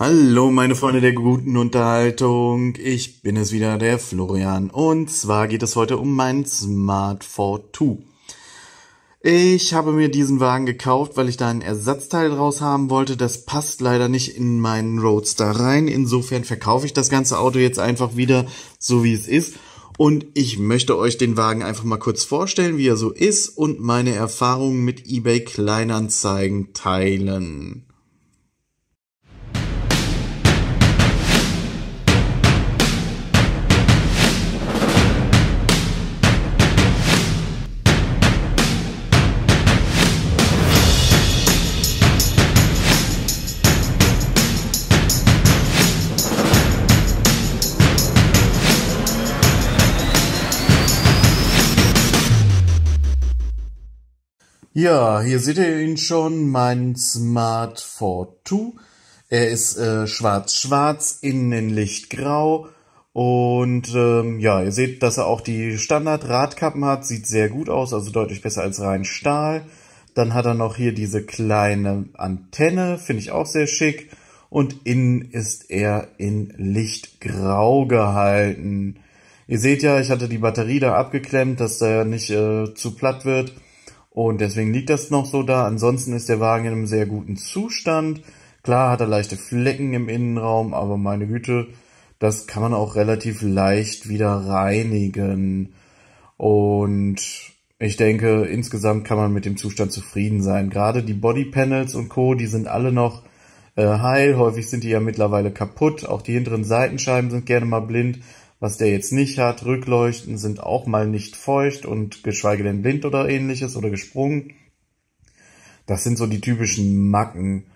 Hallo meine Freunde der guten Unterhaltung, ich bin es wieder, der Florian. Und zwar geht es heute um mein Smart 42. Ich habe mir diesen Wagen gekauft, weil ich da ein Ersatzteil draus haben wollte. Das passt leider nicht in meinen Roadster rein. Insofern verkaufe ich das ganze Auto jetzt einfach wieder so, wie es ist. Und ich möchte euch den Wagen einfach mal kurz vorstellen, wie er so ist und meine Erfahrungen mit eBay Kleinanzeigen teilen. Ja, hier seht ihr ihn schon, mein Smart 42. Er ist äh, schwarz-schwarz, äh, innen lichtgrau und ähm, ja, ihr seht, dass er auch die Standard-Radkappen hat, sieht sehr gut aus, also deutlich besser als rein Stahl. Dann hat er noch hier diese kleine Antenne, finde ich auch sehr schick. Und innen ist er in lichtgrau gehalten. Ihr seht ja, ich hatte die Batterie da abgeklemmt, dass er nicht äh, zu platt wird. Und deswegen liegt das noch so da. Ansonsten ist der Wagen in einem sehr guten Zustand. Klar hat er leichte Flecken im Innenraum, aber meine Güte, das kann man auch relativ leicht wieder reinigen. Und ich denke, insgesamt kann man mit dem Zustand zufrieden sein. Gerade die Bodypanels und Co., die sind alle noch äh, heil. Häufig sind die ja mittlerweile kaputt. Auch die hinteren Seitenscheiben sind gerne mal blind was der jetzt nicht hat. Rückleuchten sind auch mal nicht feucht und geschweige denn blind oder ähnliches oder gesprungen. Das sind so die typischen Macken.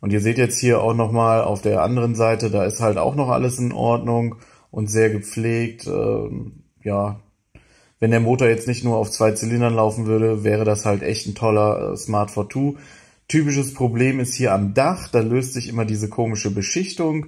Und ihr seht jetzt hier auch nochmal auf der anderen Seite, da ist halt auch noch alles in Ordnung und sehr gepflegt. Ähm, ja, wenn der Motor jetzt nicht nur auf zwei Zylindern laufen würde, wäre das halt echt ein toller äh, Smart 42. Typisches Problem ist hier am Dach, da löst sich immer diese komische Beschichtung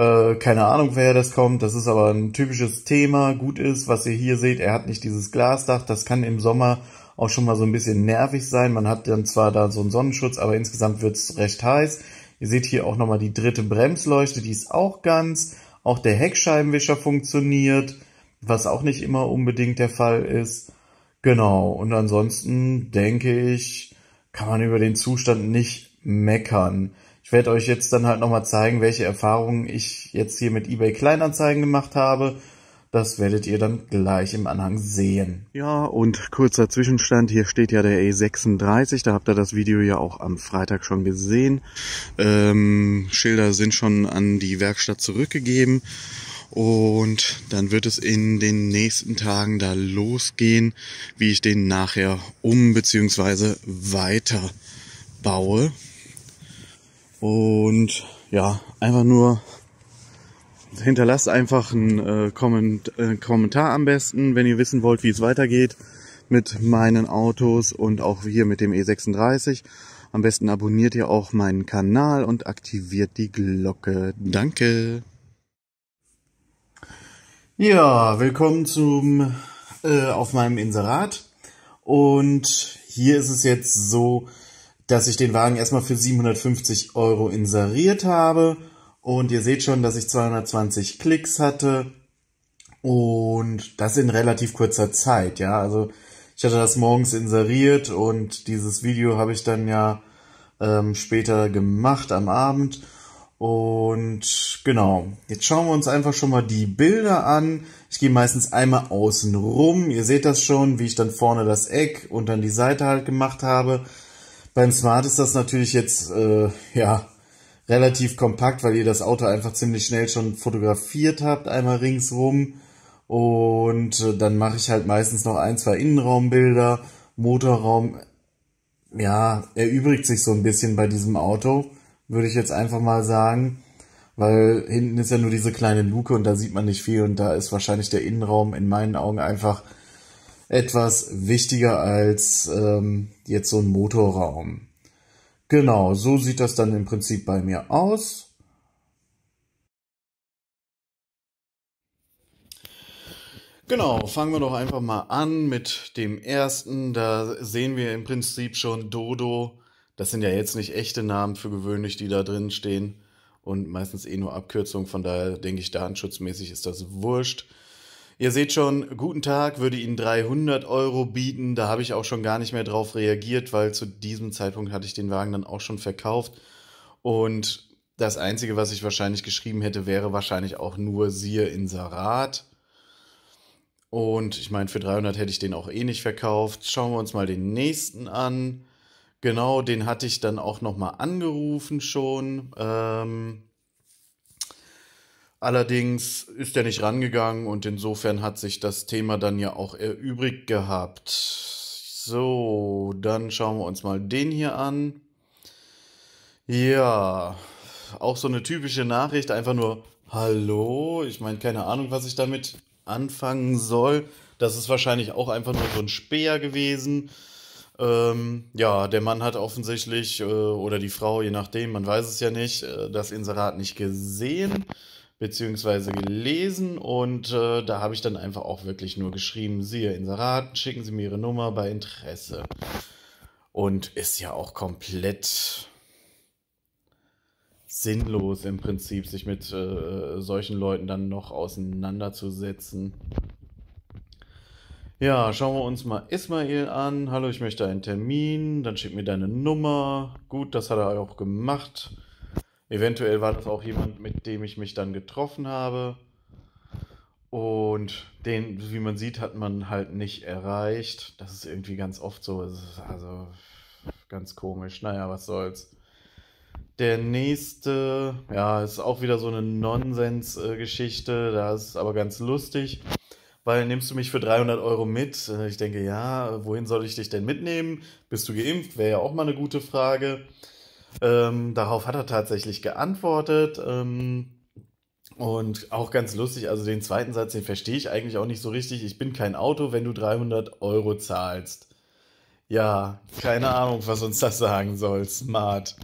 äh, keine Ahnung, woher das kommt. Das ist aber ein typisches Thema. Gut ist, was ihr hier seht, er hat nicht dieses Glasdach. Das kann im Sommer auch schon mal so ein bisschen nervig sein. Man hat dann zwar da so einen Sonnenschutz, aber insgesamt wird es recht heiß. Ihr seht hier auch nochmal die dritte Bremsleuchte, die ist auch ganz. Auch der Heckscheibenwischer funktioniert, was auch nicht immer unbedingt der Fall ist. Genau, und ansonsten denke ich, kann man über den Zustand nicht meckern. Ich werde euch jetzt dann halt nochmal zeigen, welche Erfahrungen ich jetzt hier mit eBay Kleinanzeigen gemacht habe. Das werdet ihr dann gleich im Anhang sehen. Ja, und kurzer Zwischenstand. Hier steht ja der E36. Da habt ihr das Video ja auch am Freitag schon gesehen. Ähm, Schilder sind schon an die Werkstatt zurückgegeben. Und dann wird es in den nächsten Tagen da losgehen, wie ich den nachher um bzw. weiter baue. Und ja, einfach nur hinterlasst einfach einen, äh, Komment äh, Kommentar am besten, wenn ihr wissen wollt, wie es weitergeht mit meinen Autos und auch hier mit dem E36. Am besten abonniert ihr auch meinen Kanal und aktiviert die Glocke. Danke. Ja, willkommen zum äh, auf meinem Inserat. Und hier ist es jetzt so, dass ich den Wagen erstmal für 750 Euro inseriert habe. Und ihr seht schon, dass ich 220 Klicks hatte. Und das in relativ kurzer Zeit, ja. Also ich hatte das morgens inseriert und dieses Video habe ich dann ja ähm, später gemacht am Abend. Und genau, jetzt schauen wir uns einfach schon mal die Bilder an. Ich gehe meistens einmal außen rum. Ihr seht das schon, wie ich dann vorne das Eck und dann die Seite halt gemacht habe. Beim Smart ist das natürlich jetzt äh, ja relativ kompakt, weil ihr das Auto einfach ziemlich schnell schon fotografiert habt, einmal ringsrum. Und äh, dann mache ich halt meistens noch ein, zwei Innenraumbilder. Motorraum, ja, erübrigt sich so ein bisschen bei diesem Auto, würde ich jetzt einfach mal sagen. Weil hinten ist ja nur diese kleine Luke und da sieht man nicht viel und da ist wahrscheinlich der Innenraum in meinen Augen einfach etwas wichtiger als ähm, jetzt so ein Motorraum. Genau, so sieht das dann im Prinzip bei mir aus. Genau, fangen wir doch einfach mal an mit dem ersten. Da sehen wir im Prinzip schon Dodo. Das sind ja jetzt nicht echte Namen für gewöhnlich, die da drin stehen und meistens eh nur Abkürzungen. Von daher denke ich, datenschutzmäßig ist das wurscht. Ihr seht schon, guten Tag, würde Ihnen 300 Euro bieten. Da habe ich auch schon gar nicht mehr drauf reagiert, weil zu diesem Zeitpunkt hatte ich den Wagen dann auch schon verkauft. Und das Einzige, was ich wahrscheinlich geschrieben hätte, wäre wahrscheinlich auch nur siehe Inserat. Und ich meine, für 300 hätte ich den auch eh nicht verkauft. Schauen wir uns mal den nächsten an. Genau, den hatte ich dann auch nochmal angerufen schon. Ähm, Allerdings ist er nicht rangegangen und insofern hat sich das Thema dann ja auch erübrigt gehabt. So, dann schauen wir uns mal den hier an. Ja, auch so eine typische Nachricht, einfach nur Hallo. Ich meine, keine Ahnung, was ich damit anfangen soll. Das ist wahrscheinlich auch einfach nur so ein Speer gewesen. Ähm, ja, der Mann hat offensichtlich, äh, oder die Frau, je nachdem, man weiß es ja nicht, äh, das Inserat nicht gesehen beziehungsweise gelesen und äh, da habe ich dann einfach auch wirklich nur geschrieben, siehe Inserat, schicken Sie mir Ihre Nummer bei Interesse. Und ist ja auch komplett sinnlos im Prinzip, sich mit äh, solchen Leuten dann noch auseinanderzusetzen. Ja, schauen wir uns mal Ismail an. Hallo, ich möchte einen Termin. Dann schick mir deine Nummer. Gut, das hat er auch gemacht. Eventuell war das auch jemand, mit dem ich mich dann getroffen habe. Und den, wie man sieht, hat man halt nicht erreicht. Das ist irgendwie ganz oft so. also ganz komisch. Naja, was soll's. Der nächste, ja, ist auch wieder so eine Nonsens-Geschichte. Da ist aber ganz lustig, weil nimmst du mich für 300 Euro mit? Ich denke, ja, wohin soll ich dich denn mitnehmen? Bist du geimpft? Wäre ja auch mal eine gute Frage. Ähm, darauf hat er tatsächlich geantwortet. Ähm, und auch ganz lustig, also den zweiten Satz, den verstehe ich eigentlich auch nicht so richtig. Ich bin kein Auto, wenn du 300 Euro zahlst. Ja, keine Ahnung, was uns das sagen soll, smart.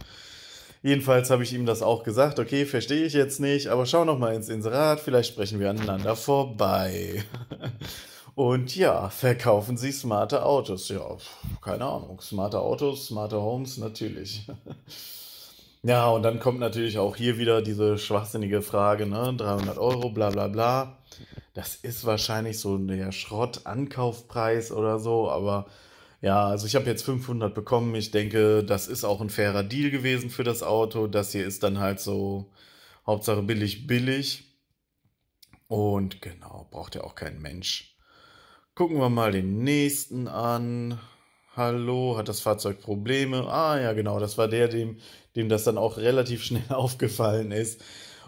Jedenfalls habe ich ihm das auch gesagt. Okay, verstehe ich jetzt nicht, aber schau noch mal ins Inserat, vielleicht sprechen wir aneinander vorbei. Und ja, verkaufen sie smarte Autos. Ja, keine Ahnung. Smarte Autos, smarte Homes, natürlich. ja, und dann kommt natürlich auch hier wieder diese schwachsinnige Frage, ne? 300 Euro, bla bla bla. Das ist wahrscheinlich so der Schrott-Ankaufpreis oder so, aber ja, also ich habe jetzt 500 bekommen. Ich denke, das ist auch ein fairer Deal gewesen für das Auto. Das hier ist dann halt so Hauptsache billig, billig. Und genau, braucht ja auch kein Mensch. Gucken wir mal den nächsten an. Hallo, hat das Fahrzeug Probleme? Ah ja, genau, das war der, dem, dem das dann auch relativ schnell aufgefallen ist.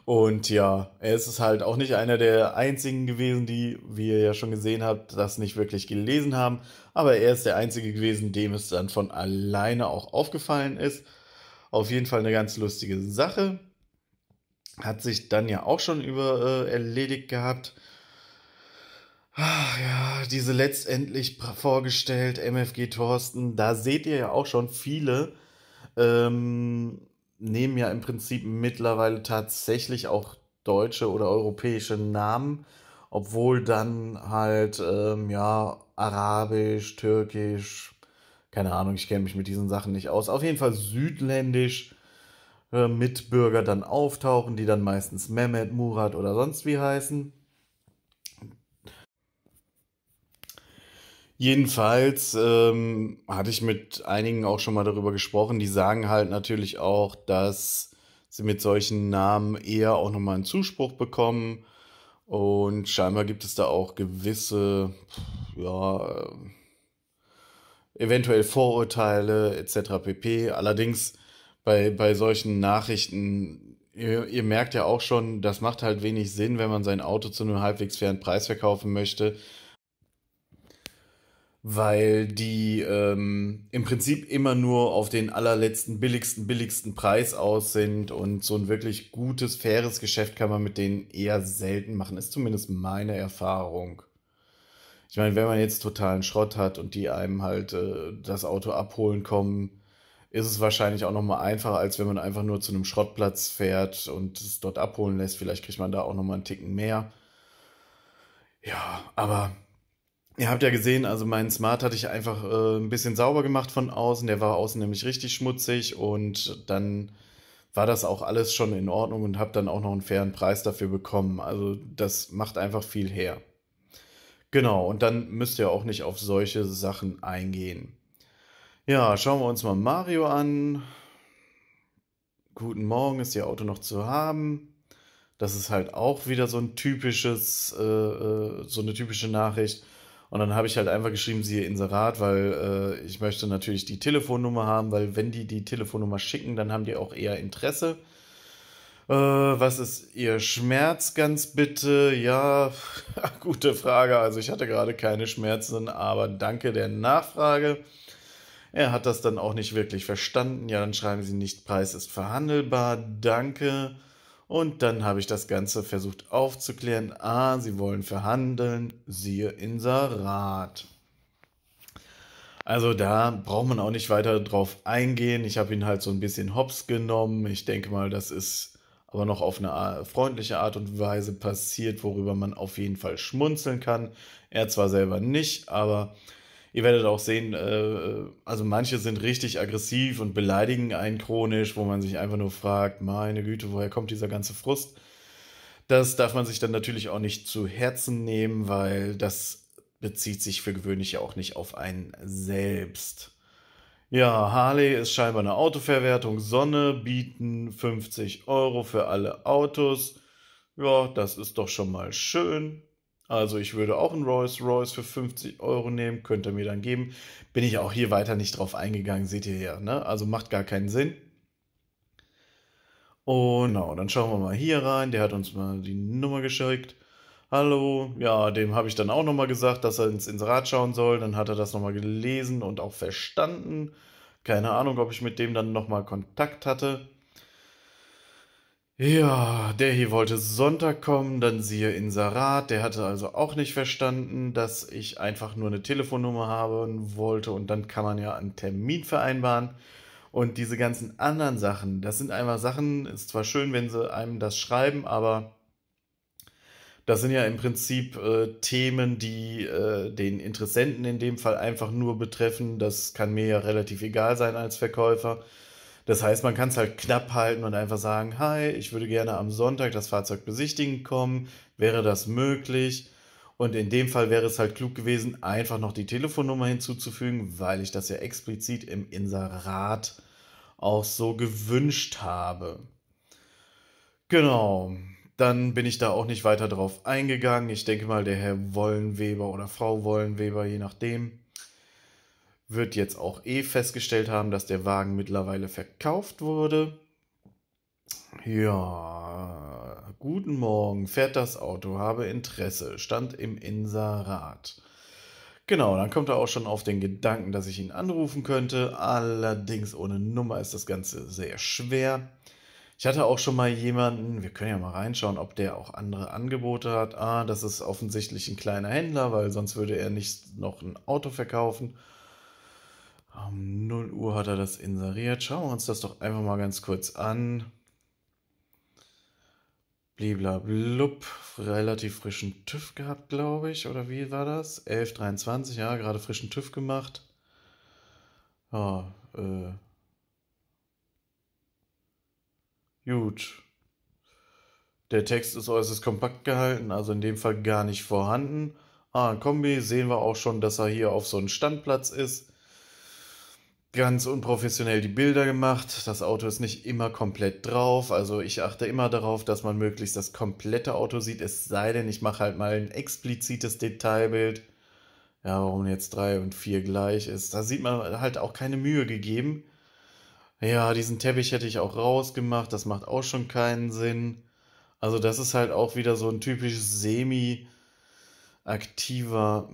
Und ja, er ist halt auch nicht einer der einzigen gewesen, die, wie ihr ja schon gesehen habt, das nicht wirklich gelesen haben. Aber er ist der einzige gewesen, dem es dann von alleine auch aufgefallen ist. Auf jeden Fall eine ganz lustige Sache. Hat sich dann ja auch schon über äh, erledigt gehabt. Ach ja, diese letztendlich vorgestellt MFG Thorsten, da seht ihr ja auch schon viele ähm, nehmen ja im Prinzip mittlerweile tatsächlich auch deutsche oder europäische Namen, obwohl dann halt ähm, ja arabisch, türkisch, keine Ahnung, ich kenne mich mit diesen Sachen nicht aus. Auf jeden Fall südländisch äh, Mitbürger dann auftauchen, die dann meistens Mehmet, Murat oder sonst wie heißen. Jedenfalls ähm, hatte ich mit einigen auch schon mal darüber gesprochen. Die sagen halt natürlich auch, dass sie mit solchen Namen eher auch nochmal einen Zuspruch bekommen. Und scheinbar gibt es da auch gewisse, ja, äh, eventuell Vorurteile etc. pp. Allerdings bei, bei solchen Nachrichten, ihr, ihr merkt ja auch schon, das macht halt wenig Sinn, wenn man sein Auto zu einem halbwegs fairen Preis verkaufen möchte weil die ähm, im Prinzip immer nur auf den allerletzten, billigsten, billigsten Preis aus sind und so ein wirklich gutes, faires Geschäft kann man mit denen eher selten machen, ist zumindest meine Erfahrung. Ich meine, wenn man jetzt totalen Schrott hat und die einem halt äh, das Auto abholen kommen, ist es wahrscheinlich auch nochmal einfacher, als wenn man einfach nur zu einem Schrottplatz fährt und es dort abholen lässt. Vielleicht kriegt man da auch nochmal einen Ticken mehr. Ja, aber Ihr habt ja gesehen, also mein Smart hatte ich einfach äh, ein bisschen sauber gemacht von außen. Der war außen nämlich richtig schmutzig und dann war das auch alles schon in Ordnung und habe dann auch noch einen fairen Preis dafür bekommen. Also das macht einfach viel her. Genau, und dann müsst ihr auch nicht auf solche Sachen eingehen. Ja, schauen wir uns mal Mario an. Guten Morgen, ist ihr Auto noch zu haben? Das ist halt auch wieder so ein typisches, äh, äh so eine typische Nachricht und dann habe ich halt einfach geschrieben, siehe Inserat, weil äh, ich möchte natürlich die Telefonnummer haben, weil wenn die die Telefonnummer schicken, dann haben die auch eher Interesse. Äh, was ist Ihr Schmerz ganz bitte? Ja, gute Frage. Also ich hatte gerade keine Schmerzen, aber danke der Nachfrage. Er hat das dann auch nicht wirklich verstanden. Ja, dann schreiben Sie nicht, Preis ist verhandelbar. Danke. Und dann habe ich das Ganze versucht aufzuklären. Ah, sie wollen verhandeln, siehe Inserat. Also da braucht man auch nicht weiter drauf eingehen. Ich habe ihn halt so ein bisschen hops genommen. Ich denke mal, das ist aber noch auf eine freundliche Art und Weise passiert, worüber man auf jeden Fall schmunzeln kann. Er zwar selber nicht, aber ihr werdet auch sehen, äh, äh, also manche sind richtig aggressiv und beleidigen einen chronisch, wo man sich einfach nur fragt, meine Güte, woher kommt dieser ganze Frust? Das darf man sich dann natürlich auch nicht zu Herzen nehmen, weil das bezieht sich für gewöhnlich ja auch nicht auf einen selbst. Ja, Harley ist scheinbar eine Autoverwertung. Sonne bieten 50 Euro für alle Autos. Ja, das ist doch schon mal schön. Also ich würde auch einen Rolls Royce für 50 Euro nehmen, könnt ihr mir dann geben. Bin ich auch hier weiter nicht drauf eingegangen, seht ihr ja. Ne? Also macht gar keinen Sinn. Und oh, genau, dann schauen wir mal hier rein. Der hat uns mal die Nummer geschickt. Hallo, ja, dem habe ich dann auch nochmal gesagt, dass er ins Inserat schauen soll. Dann hat er das nochmal gelesen und auch verstanden. Keine Ahnung, ob ich mit dem dann nochmal Kontakt hatte. Ja, der hier wollte Sonntag kommen, dann siehe Inserat. Der hatte also auch nicht verstanden, dass ich einfach nur eine Telefonnummer haben wollte und dann kann man ja einen Termin vereinbaren. Und diese ganzen anderen Sachen, das sind einfach Sachen, ist zwar schön, wenn sie einem das schreiben, aber das sind ja im Prinzip äh, Themen, die äh, den Interessenten in dem Fall einfach nur betreffen. Das kann mir ja relativ egal sein als Verkäufer. Das heißt, man kann es halt knapp halten und einfach sagen, hi, ich würde gerne am Sonntag das Fahrzeug besichtigen kommen, wäre das möglich? Und in dem Fall wäre es halt klug gewesen, einfach noch die Telefonnummer hinzuzufügen, weil ich das ja explizit im Inserat auch so gewünscht habe. Genau, dann bin ich da auch nicht weiter drauf eingegangen. Ich denke mal, der Herr Wollenweber oder Frau Wollenweber, je nachdem, wird jetzt auch eh festgestellt haben, dass der Wagen mittlerweile verkauft wurde. Ja, guten Morgen, fährt das Auto, habe Interesse, stand im Inserat. Genau, dann kommt er auch schon auf den Gedanken, dass ich ihn anrufen könnte. Allerdings ohne Nummer ist das Ganze sehr schwer. Ich hatte auch schon mal jemanden, wir können ja mal reinschauen, ob der auch andere Angebote hat. Ah, das ist offensichtlich ein kleiner Händler, weil sonst würde er nicht noch ein Auto verkaufen. Um 0 Uhr hat er das inseriert. Schauen wir uns das doch einfach mal ganz kurz an. Bliblablub, relativ frischen TÜV gehabt, glaube ich, oder wie war das? 11.23, ja, gerade frischen TÜV gemacht. Ja, äh. Gut. Der Text ist äußerst kompakt gehalten, also in dem Fall gar nicht vorhanden. Ah, Kombi sehen wir auch schon, dass er hier auf so einem Standplatz ist ganz unprofessionell die Bilder gemacht. Das Auto ist nicht immer komplett drauf. Also ich achte immer darauf, dass man möglichst das komplette Auto sieht. Es sei denn, ich mache halt mal ein explizites Detailbild. Ja, warum jetzt drei und vier gleich ist. Da sieht man halt auch keine Mühe gegeben. Ja, diesen Teppich hätte ich auch rausgemacht. Das macht auch schon keinen Sinn. Also das ist halt auch wieder so ein typisch semi-aktiver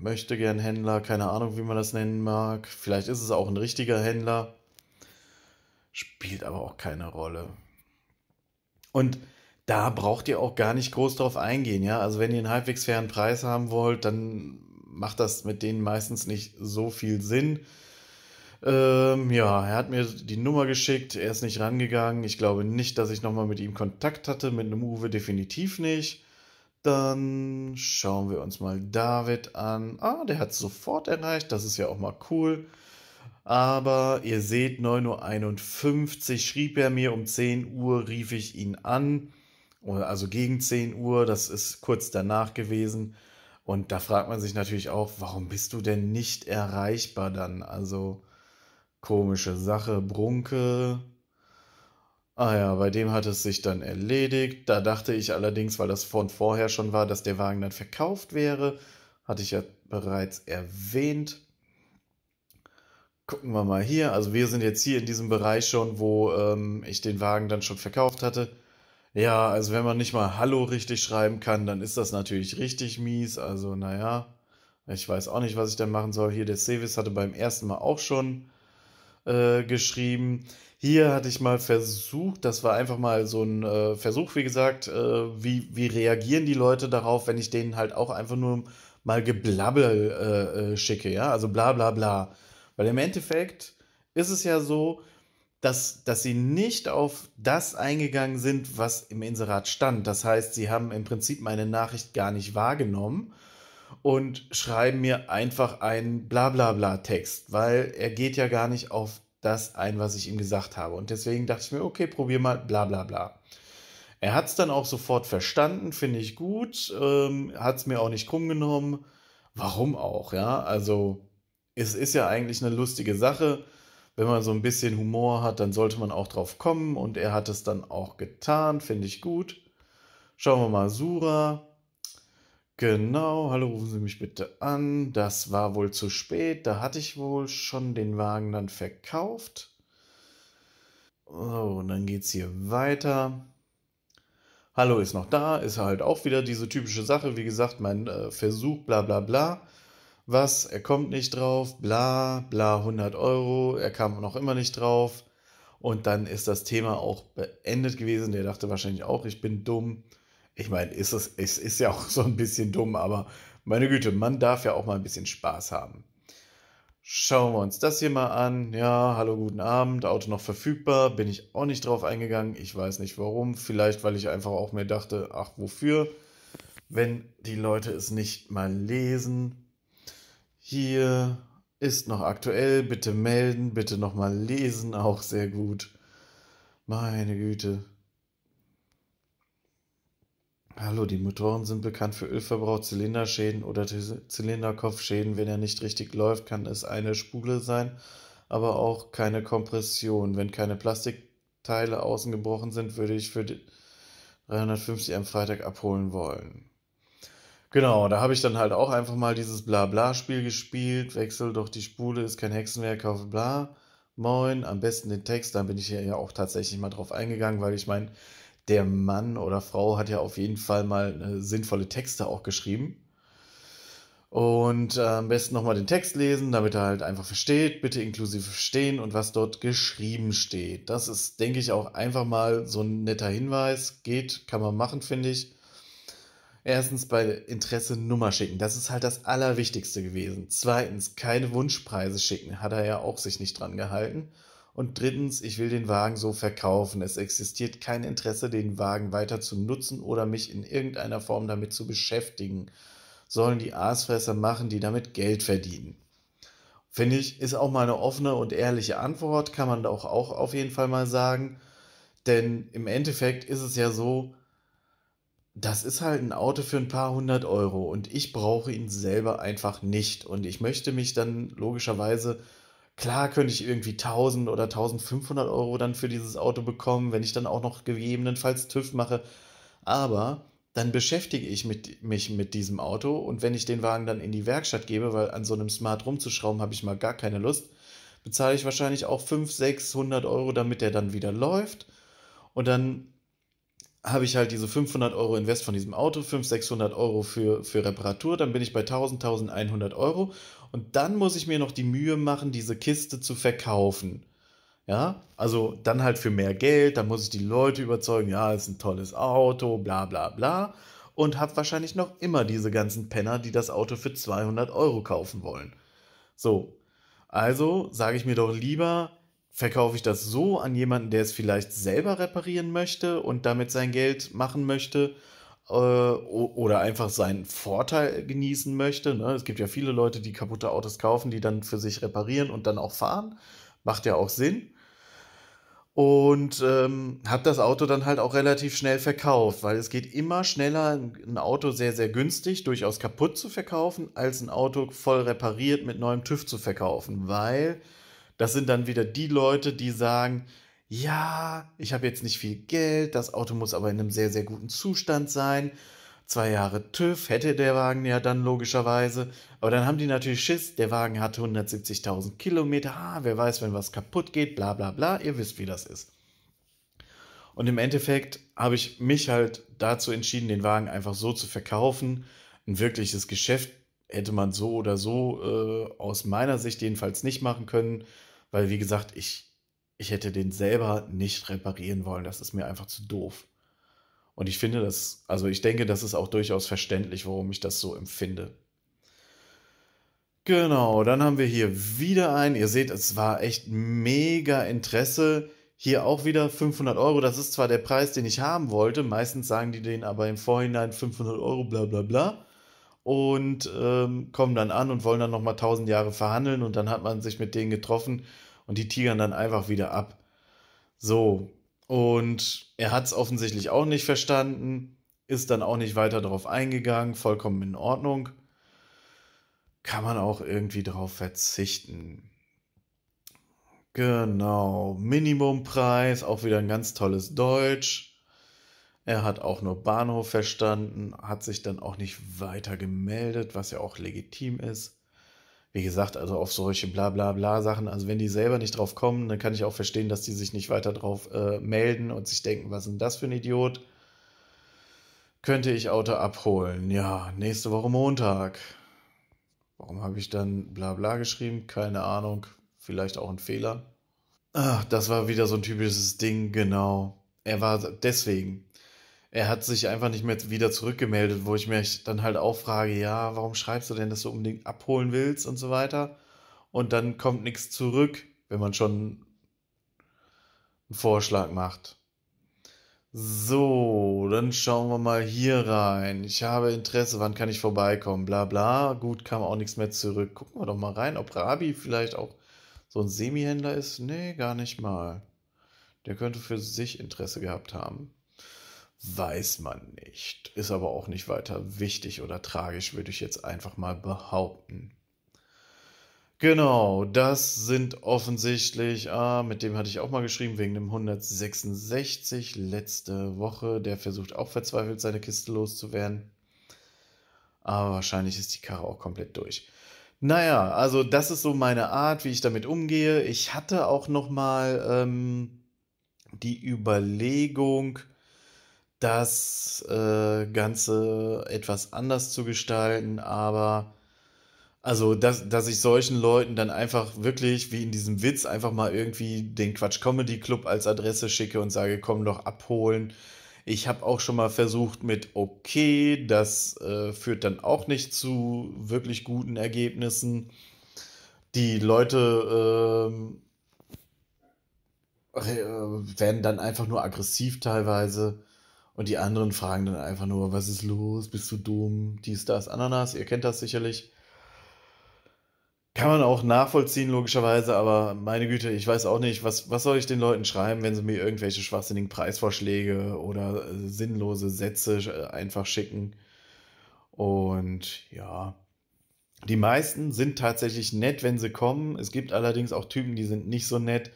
möchte gern Händler, keine Ahnung, wie man das nennen mag. Vielleicht ist es auch ein richtiger Händler. Spielt aber auch keine Rolle. Und da braucht ihr auch gar nicht groß drauf eingehen, ja. Also wenn ihr einen halbwegs fairen Preis haben wollt, dann macht das mit denen meistens nicht so viel Sinn. Ähm, ja, er hat mir die Nummer geschickt, er ist nicht rangegangen. Ich glaube nicht, dass ich nochmal mit ihm Kontakt hatte, mit einem Uwe definitiv nicht. Dann schauen wir uns mal David an. Ah, der hat es sofort erreicht. Das ist ja auch mal cool. Aber ihr seht, 9.51 Uhr schrieb er mir. Um 10 Uhr rief ich ihn an. Also gegen 10 Uhr. Das ist kurz danach gewesen. Und da fragt man sich natürlich auch, warum bist du denn nicht erreichbar dann? Also komische Sache. Brunke Ah ja, bei dem hat es sich dann erledigt. Da dachte ich allerdings, weil das von vorher schon war, dass der Wagen dann verkauft wäre. Hatte ich ja bereits erwähnt. Gucken wir mal hier. Also wir sind jetzt hier in diesem Bereich schon, wo ähm, ich den Wagen dann schon verkauft hatte. Ja, also wenn man nicht mal Hallo richtig schreiben kann, dann ist das natürlich richtig mies. Also naja, ich weiß auch nicht, was ich dann machen soll. Hier der Service hatte beim ersten Mal auch schon äh, geschrieben. Hier hatte ich mal versucht, das war einfach mal so ein äh, Versuch, wie gesagt, äh, wie, wie reagieren die Leute darauf, wenn ich denen halt auch einfach nur mal Geblabbel äh, äh, schicke, ja, also bla bla bla. Weil im Endeffekt ist es ja so, dass, dass sie nicht auf das eingegangen sind, was im Inserat stand. Das heißt, sie haben im Prinzip meine Nachricht gar nicht wahrgenommen, und schreiben mir einfach einen Blablabla-Text, weil er geht ja gar nicht auf das ein, was ich ihm gesagt habe. Und deswegen dachte ich mir, okay, probier mal Blablabla. Er hat es dann auch sofort verstanden, finde ich gut, ähm, hat es mir auch nicht krumm genommen. Warum auch, ja? Also, es ist ja eigentlich eine lustige Sache. Wenn man so ein bisschen Humor hat, dann sollte man auch drauf kommen und er hat es dann auch getan, finde ich gut. Schauen wir mal, Sura. Genau, hallo, rufen Sie mich bitte an. Das war wohl zu spät. Da hatte ich wohl schon den Wagen dann verkauft. So, und dann geht's hier weiter. Hallo ist noch da, ist halt auch wieder diese typische Sache. Wie gesagt, mein äh, Versuch, bla bla bla. Was, er kommt nicht drauf, bla bla 100 Euro, er kam noch immer nicht drauf. Und dann ist das Thema auch beendet gewesen. Der dachte wahrscheinlich auch, ich bin dumm ich meine, ist es ist, ist ja auch so ein bisschen dumm, aber meine Güte, man darf ja auch mal ein bisschen Spaß haben. Schauen wir uns das hier mal an. Ja, hallo, guten Abend. Auto noch verfügbar. Bin ich auch nicht drauf eingegangen. Ich weiß nicht warum. Vielleicht, weil ich einfach auch mir dachte, ach, wofür? Wenn die Leute es nicht mal lesen. Hier ist noch aktuell. Bitte melden. Bitte nochmal lesen. Auch sehr gut. Meine Güte. Hallo, die Motoren sind bekannt für Ölverbrauch, Zylinderschäden oder Zylinderkopfschäden. Wenn er nicht richtig läuft, kann es eine Spule sein, aber auch keine Kompression. Wenn keine Plastikteile außen gebrochen sind, würde ich für 350 am Freitag abholen wollen. Genau, da habe ich dann halt auch einfach mal dieses Blabla-Spiel gespielt. Wechsel doch die Spule, ist kein Hexenwerk, kaufe bla. Moin, am besten den Text, da bin ich ja auch tatsächlich mal drauf eingegangen, weil ich meine, der Mann oder Frau hat ja auf jeden Fall mal äh, sinnvolle Texte auch geschrieben. Und äh, am besten nochmal den Text lesen, damit er halt einfach versteht, bitte inklusive verstehen und was dort geschrieben steht. Das ist, denke ich, auch einfach mal so ein netter Hinweis. Geht, kann man machen, finde ich. Erstens bei Interesse Nummer schicken. Das ist halt das Allerwichtigste gewesen. Zweitens keine Wunschpreise schicken. Hat er ja auch sich nicht dran gehalten. Und drittens, ich will den Wagen so verkaufen. Es existiert kein Interesse, den Wagen weiter zu nutzen oder mich in irgendeiner Form damit zu beschäftigen. Sollen die Aasfresser machen, die damit Geld verdienen. Finde ich, ist auch mal eine offene und ehrliche Antwort, kann man doch auch auf jeden Fall mal sagen. Denn im Endeffekt ist es ja so, das ist halt ein Auto für ein paar hundert Euro und ich brauche ihn selber einfach nicht. Und ich möchte mich dann logischerweise Klar könnte ich irgendwie 1000 oder 1500 Euro dann für dieses Auto bekommen, wenn ich dann auch noch gegebenenfalls TÜV mache. Aber dann beschäftige ich mit, mich mit diesem Auto und wenn ich den Wagen dann in die Werkstatt gebe, weil an so einem Smart rumzuschrauben habe ich mal gar keine Lust, bezahle ich wahrscheinlich auch 500, 600 Euro, damit der dann wieder läuft. Und dann habe ich halt diese 500 Euro Invest von diesem Auto, 500, 600 Euro für, für Reparatur, dann bin ich bei 1000, 1100 Euro und dann muss ich mir noch die Mühe machen, diese Kiste zu verkaufen. Ja, also dann halt für mehr Geld, dann muss ich die Leute überzeugen, ja, ist ein tolles Auto, bla bla bla. Und habe wahrscheinlich noch immer diese ganzen Penner, die das Auto für 200 Euro kaufen wollen. So, also sage ich mir doch lieber, verkaufe ich das so an jemanden, der es vielleicht selber reparieren möchte und damit sein Geld machen möchte äh, oder einfach seinen Vorteil genießen möchte. Ne? Es gibt ja viele Leute, die kaputte Autos kaufen, die dann für sich reparieren und dann auch fahren. Macht ja auch Sinn. Und ähm, habe das Auto dann halt auch relativ schnell verkauft, weil es geht immer schneller, ein Auto sehr, sehr günstig, durchaus kaputt zu verkaufen, als ein Auto voll repariert mit neuem TÜV zu verkaufen. Weil das sind dann wieder die Leute, die sagen, ja, ich habe jetzt nicht viel Geld, das Auto muss aber in einem sehr, sehr guten Zustand sein. Zwei Jahre TÜV hätte der Wagen ja dann logischerweise. Aber dann haben die natürlich Schiss, der Wagen hatte 170.000 Kilometer. Ah, wer weiß, wenn was kaputt geht, bla bla bla. Ihr wisst, wie das ist. Und im Endeffekt habe ich mich halt dazu entschieden, den Wagen einfach so zu verkaufen. Ein wirkliches Geschäft hätte man so oder so äh, aus meiner Sicht jedenfalls nicht machen können, weil wie gesagt, ich ich hätte den selber nicht reparieren wollen. Das ist mir einfach zu doof. Und ich finde das, also ich denke, das ist auch durchaus verständlich, warum ich das so empfinde. Genau, dann haben wir hier wieder einen. Ihr seht, es war echt mega Interesse. Hier auch wieder 500 Euro. Das ist zwar der Preis, den ich haben wollte. Meistens sagen die den aber im Vorhinein 500 Euro, bla bla bla. Und ähm, kommen dann an und wollen dann nochmal 1000 Jahre verhandeln. Und dann hat man sich mit denen getroffen und die tigern dann einfach wieder ab. So, und er hat es offensichtlich auch nicht verstanden, ist dann auch nicht weiter darauf eingegangen, vollkommen in Ordnung. Kann man auch irgendwie darauf verzichten. Genau, Minimumpreis, auch wieder ein ganz tolles Deutsch. Er hat auch nur Bahnhof verstanden, hat sich dann auch nicht weiter gemeldet, was ja auch legitim ist wie gesagt, also auf solche Bla-Bla-Bla-Sachen, also wenn die selber nicht drauf kommen, dann kann ich auch verstehen, dass die sich nicht weiter drauf äh, melden und sich denken, was ist denn das für ein Idiot? Könnte ich Auto abholen? Ja, nächste Woche Montag. Warum habe ich dann Bla-Bla geschrieben? Keine Ahnung. Vielleicht auch ein Fehler. Ach, das war wieder so ein typisches Ding, genau. Er war deswegen er hat sich einfach nicht mehr wieder zurückgemeldet, wo ich mich dann halt auch frage, ja, warum schreibst du denn, dass du unbedingt abholen willst und so weiter? Und dann kommt nichts zurück, wenn man schon einen Vorschlag macht. So, dann schauen wir mal hier rein. Ich habe Interesse, wann kann ich vorbeikommen? Bla bla. Gut, kam auch nichts mehr zurück. Gucken wir doch mal rein, ob Rabi vielleicht auch so ein Semihändler ist. Nee, gar nicht mal. Der könnte für sich Interesse gehabt haben. Weiß man nicht. Ist aber auch nicht weiter wichtig oder tragisch, würde ich jetzt einfach mal behaupten. Genau, das sind offensichtlich, ah, mit dem hatte ich auch mal geschrieben, wegen dem 166 letzte Woche. Der versucht auch verzweifelt, seine Kiste loszuwerden. Aber wahrscheinlich ist die Karre auch komplett durch. Naja, also das ist so meine Art, wie ich damit umgehe. Ich hatte auch noch mal ähm, die Überlegung, das äh, Ganze etwas anders zu gestalten, aber also, dass, dass ich solchen Leuten dann einfach wirklich, wie in diesem Witz, einfach mal irgendwie den Quatsch Comedy Club als Adresse schicke und sage, komm doch abholen. Ich habe auch schon mal versucht mit, okay, das äh, führt dann auch nicht zu wirklich guten Ergebnissen. Die Leute ähm, äh, werden dann einfach nur aggressiv teilweise. Und die anderen fragen dann einfach nur, was ist los? Bist du dumm? Dies, das, Ananas, ihr kennt das sicherlich. Kann man auch nachvollziehen, logischerweise, aber meine Güte, ich weiß auch nicht, was, was soll ich den Leuten schreiben, wenn sie mir irgendwelche schwachsinnigen Preisvorschläge oder äh, sinnlose Sätze äh, einfach schicken. Und ja, die meisten sind tatsächlich nett, wenn sie kommen. Es gibt allerdings auch Typen, die sind nicht so nett.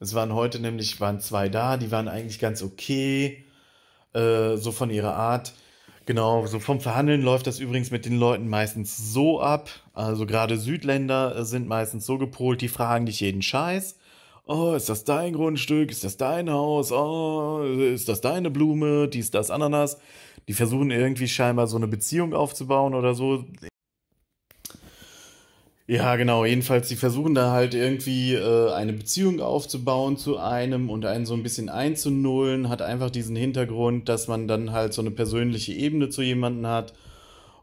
Es waren heute nämlich, waren zwei da, die waren eigentlich ganz okay. Äh, so von ihrer Art. Genau, so vom Verhandeln läuft das übrigens mit den Leuten meistens so ab. Also gerade Südländer äh, sind meistens so gepolt, die fragen dich jeden Scheiß. Oh, ist das dein Grundstück? Ist das dein Haus? Oh, ist das deine Blume? Dies, das, Ananas. Die versuchen irgendwie scheinbar so eine Beziehung aufzubauen oder so. Ja, genau. Jedenfalls, die versuchen da halt irgendwie äh, eine Beziehung aufzubauen zu einem und einen so ein bisschen einzunullen. Hat einfach diesen Hintergrund, dass man dann halt so eine persönliche Ebene zu jemandem hat.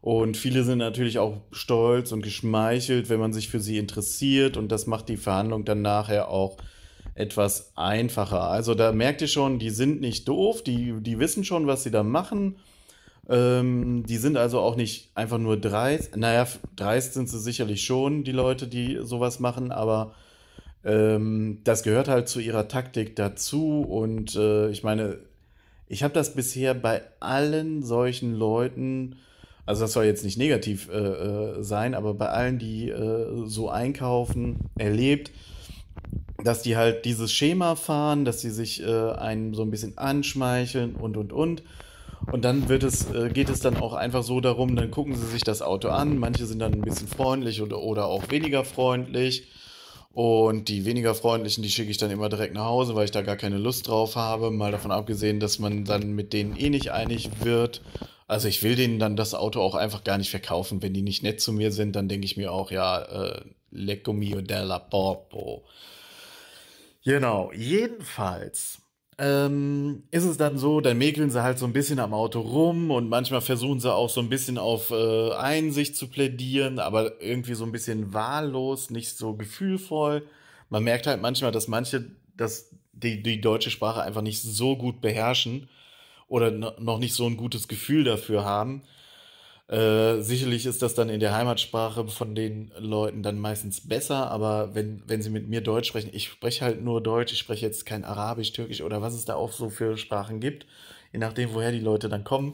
Und viele sind natürlich auch stolz und geschmeichelt, wenn man sich für sie interessiert. Und das macht die Verhandlung dann nachher auch etwas einfacher. Also da merkt ihr schon, die sind nicht doof, die, die wissen schon, was sie da machen. Ähm, die sind also auch nicht einfach nur dreist. Naja, dreist sind sie sicherlich schon, die Leute, die sowas machen, aber ähm, das gehört halt zu ihrer Taktik dazu. Und äh, ich meine, ich habe das bisher bei allen solchen Leuten, also das soll jetzt nicht negativ äh, äh sein, aber bei allen, die äh, so einkaufen, erlebt, dass die halt dieses Schema fahren, dass sie sich äh, einen so ein bisschen anschmeicheln und und und. Und dann wird es, äh, geht es dann auch einfach so darum, dann gucken sie sich das Auto an. Manche sind dann ein bisschen freundlich oder, oder auch weniger freundlich. Und die weniger freundlichen, die schicke ich dann immer direkt nach Hause, weil ich da gar keine Lust drauf habe. Mal davon abgesehen, dass man dann mit denen eh nicht einig wird. Also ich will denen dann das Auto auch einfach gar nicht verkaufen. Wenn die nicht nett zu mir sind, dann denke ich mir auch, ja, äh, lecco mio della porpo. Genau, jedenfalls ähm, ist es dann so, dann mäkeln sie halt so ein bisschen am Auto rum und manchmal versuchen sie auch so ein bisschen auf äh, Einsicht zu plädieren, aber irgendwie so ein bisschen wahllos, nicht so gefühlvoll. Man merkt halt manchmal, dass manche dass die, die deutsche Sprache einfach nicht so gut beherrschen oder noch nicht so ein gutes Gefühl dafür haben. Äh, sicherlich ist das dann in der Heimatsprache von den Leuten dann meistens besser, aber wenn, wenn sie mit mir Deutsch sprechen, ich spreche halt nur Deutsch, ich spreche jetzt kein Arabisch, Türkisch oder was es da auch so für Sprachen gibt, je nachdem, woher die Leute dann kommen.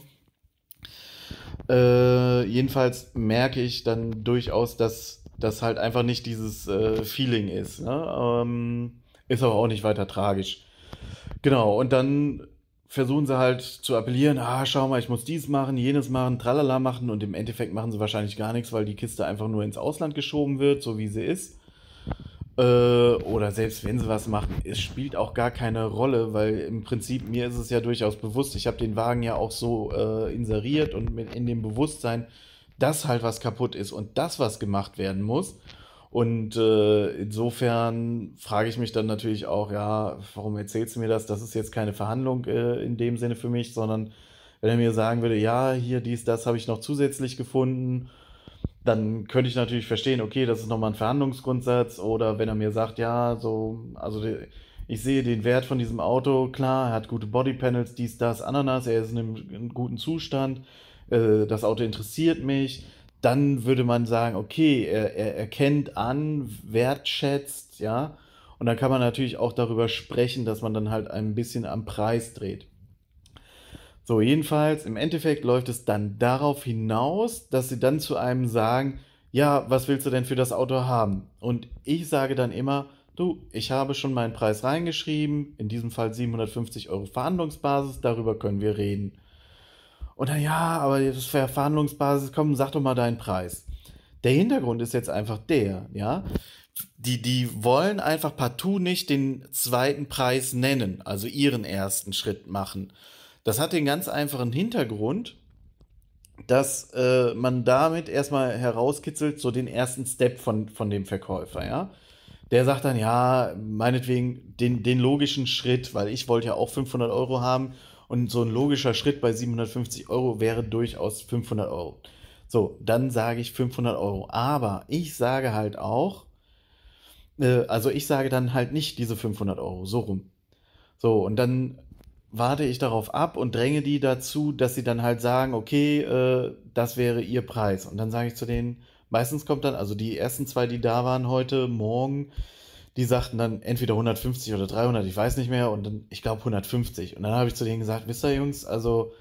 Äh, jedenfalls merke ich dann durchaus, dass das halt einfach nicht dieses äh, Feeling ist. Ne? Ähm, ist aber auch nicht weiter tragisch. Genau, und dann versuchen sie halt zu appellieren, ah, schau mal, ich muss dies machen, jenes machen, tralala machen und im Endeffekt machen sie wahrscheinlich gar nichts, weil die Kiste einfach nur ins Ausland geschoben wird, so wie sie ist. Äh, oder selbst wenn sie was machen, es spielt auch gar keine Rolle, weil im Prinzip mir ist es ja durchaus bewusst, ich habe den Wagen ja auch so äh, inseriert und mit in dem Bewusstsein, dass halt was kaputt ist und das was gemacht werden muss. Und äh, insofern frage ich mich dann natürlich auch, ja, warum erzählst du mir das? Das ist jetzt keine Verhandlung äh, in dem Sinne für mich, sondern wenn er mir sagen würde, ja, hier, dies, das habe ich noch zusätzlich gefunden, dann könnte ich natürlich verstehen, okay, das ist nochmal ein Verhandlungsgrundsatz. Oder wenn er mir sagt, ja, so, also ich sehe den Wert von diesem Auto, klar, er hat gute Bodypanels, dies, das, Ananas, er ist in einem, in einem guten Zustand, äh, das Auto interessiert mich dann würde man sagen, okay, er, er erkennt an, wertschätzt, ja. Und dann kann man natürlich auch darüber sprechen, dass man dann halt ein bisschen am Preis dreht. So, jedenfalls, im Endeffekt läuft es dann darauf hinaus, dass sie dann zu einem sagen, ja, was willst du denn für das Auto haben? Und ich sage dann immer, du, ich habe schon meinen Preis reingeschrieben, in diesem Fall 750 Euro Verhandlungsbasis, darüber können wir reden. Und dann, ja, aber das wäre Verhandlungsbasis, komm, sag doch mal deinen Preis. Der Hintergrund ist jetzt einfach der, ja. Die, die wollen einfach partout nicht den zweiten Preis nennen, also ihren ersten Schritt machen. Das hat den ganz einfachen Hintergrund, dass äh, man damit erstmal herauskitzelt, so den ersten Step von, von dem Verkäufer, ja. Der sagt dann, ja, meinetwegen den, den logischen Schritt, weil ich wollte ja auch 500 Euro haben und so ein logischer Schritt bei 750 Euro wäre durchaus 500 Euro. So, dann sage ich 500 Euro. Aber ich sage halt auch, äh, also ich sage dann halt nicht diese 500 Euro, so rum. So, und dann warte ich darauf ab und dränge die dazu, dass sie dann halt sagen, okay, äh, das wäre ihr Preis. Und dann sage ich zu denen, meistens kommt dann, also die ersten zwei, die da waren heute, morgen, die sagten dann entweder 150 oder 300, ich weiß nicht mehr, und dann, ich glaube 150. Und dann habe ich zu denen gesagt, wisst ihr Jungs, also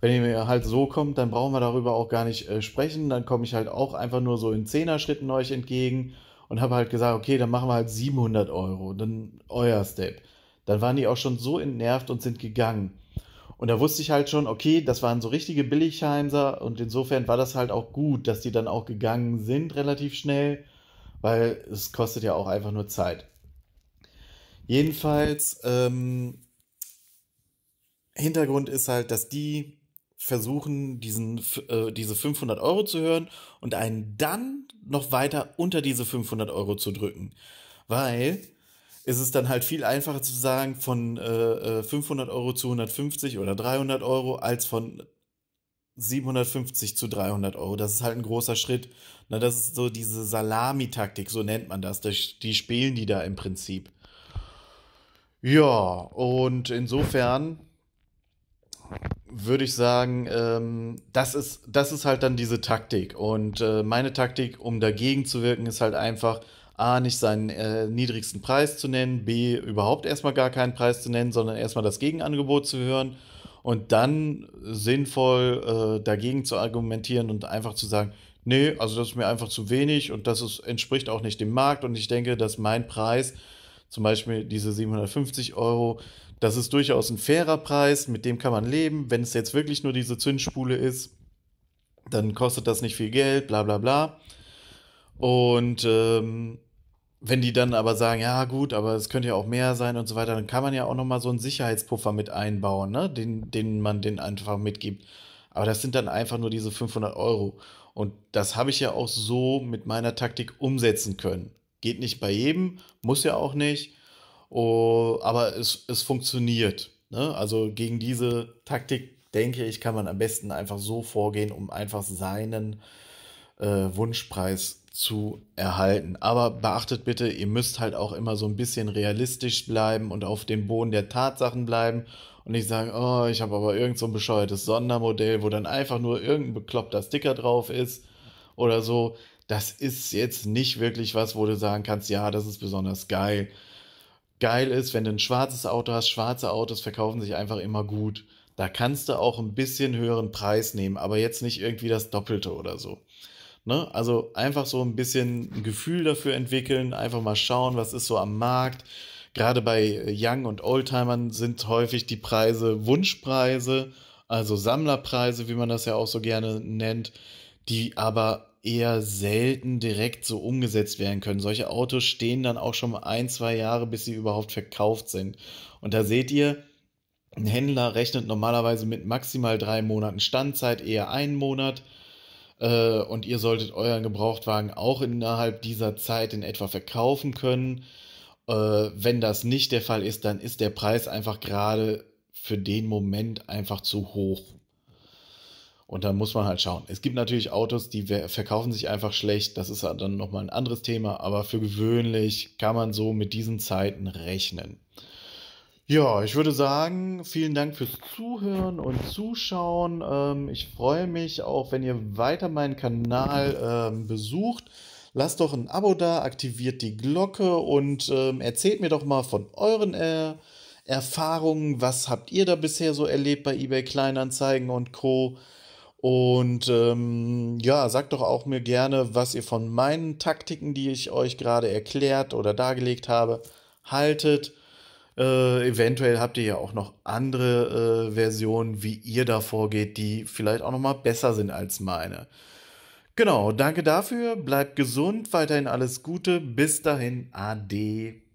wenn ihr mir halt so kommt, dann brauchen wir darüber auch gar nicht äh, sprechen, dann komme ich halt auch einfach nur so in Zehner-Schritten euch entgegen und habe halt gesagt, okay, dann machen wir halt 700 Euro, dann euer Step. Dann waren die auch schon so entnervt und sind gegangen. Und da wusste ich halt schon, okay, das waren so richtige Billigheimser und insofern war das halt auch gut, dass die dann auch gegangen sind relativ schnell weil es kostet ja auch einfach nur Zeit. Jedenfalls, ähm, Hintergrund ist halt, dass die versuchen, diesen, äh, diese 500 Euro zu hören und einen dann noch weiter unter diese 500 Euro zu drücken. Weil ist es dann halt viel einfacher zu sagen, von äh, 500 äh, Euro zu 150 oder 300 Euro, als von 750 zu 300 Euro. Das ist halt ein großer Schritt. Na, das ist so diese Salami-Taktik, so nennt man das. Die spielen die da im Prinzip. Ja, und insofern würde ich sagen, ähm, das, ist, das ist halt dann diese Taktik. Und äh, meine Taktik, um dagegen zu wirken, ist halt einfach, A, nicht seinen äh, niedrigsten Preis zu nennen, B, überhaupt erstmal gar keinen Preis zu nennen, sondern erstmal das Gegenangebot zu hören und dann sinnvoll äh, dagegen zu argumentieren und einfach zu sagen, nee, also das ist mir einfach zu wenig und das ist, entspricht auch nicht dem Markt und ich denke, dass mein Preis, zum Beispiel diese 750 Euro, das ist durchaus ein fairer Preis, mit dem kann man leben. Wenn es jetzt wirklich nur diese Zündspule ist, dann kostet das nicht viel Geld, bla bla bla. Und ähm, wenn die dann aber sagen, ja gut, aber es könnte ja auch mehr sein und so weiter, dann kann man ja auch nochmal so einen Sicherheitspuffer mit einbauen, ne? den, den man den einfach mitgibt. Aber das sind dann einfach nur diese 500 Euro. Und das habe ich ja auch so mit meiner Taktik umsetzen können. Geht nicht bei jedem, muss ja auch nicht, oh, aber es, es funktioniert. Ne? Also gegen diese Taktik, denke ich, kann man am besten einfach so vorgehen, um einfach seinen äh, Wunschpreis zu erhalten. Aber beachtet bitte, ihr müsst halt auch immer so ein bisschen realistisch bleiben und auf dem Boden der Tatsachen bleiben und nicht sagen, oh, ich habe aber irgend so ein bescheuertes Sondermodell, wo dann einfach nur irgendein bekloppter Sticker drauf ist oder so. Das ist jetzt nicht wirklich was, wo du sagen kannst, ja, das ist besonders geil. Geil ist, wenn du ein schwarzes Auto hast, schwarze Autos verkaufen sich einfach immer gut. Da kannst du auch ein bisschen höheren Preis nehmen, aber jetzt nicht irgendwie das Doppelte oder so. Ne? Also einfach so ein bisschen ein Gefühl dafür entwickeln, einfach mal schauen, was ist so am Markt. Gerade bei Young- und Oldtimern sind häufig die Preise Wunschpreise, also Sammlerpreise, wie man das ja auch so gerne nennt, die aber eher selten direkt so umgesetzt werden können. Solche Autos stehen dann auch schon mal ein, zwei Jahre, bis sie überhaupt verkauft sind. Und da seht ihr, ein Händler rechnet normalerweise mit maximal drei Monaten Standzeit, eher einen Monat. Äh, und ihr solltet euren Gebrauchtwagen auch innerhalb dieser Zeit in etwa verkaufen können. Äh, wenn das nicht der Fall ist, dann ist der Preis einfach gerade für den Moment einfach zu hoch. Und dann muss man halt schauen. Es gibt natürlich Autos, die verkaufen sich einfach schlecht. Das ist dann nochmal ein anderes Thema. Aber für gewöhnlich kann man so mit diesen Zeiten rechnen. Ja, ich würde sagen, vielen Dank fürs Zuhören und Zuschauen. Ähm, ich freue mich auch, wenn ihr weiter meinen Kanal ähm, besucht. Lasst doch ein Abo da, aktiviert die Glocke und ähm, erzählt mir doch mal von euren äh, Erfahrungen. Was habt ihr da bisher so erlebt bei eBay Kleinanzeigen und Co. Und ähm, ja, sagt doch auch mir gerne, was ihr von meinen Taktiken, die ich euch gerade erklärt oder dargelegt habe, haltet. Äh, eventuell habt ihr ja auch noch andere äh, Versionen, wie ihr da vorgeht, die vielleicht auch noch mal besser sind als meine. Genau, danke dafür. Bleibt gesund, weiterhin alles Gute. Bis dahin, ade.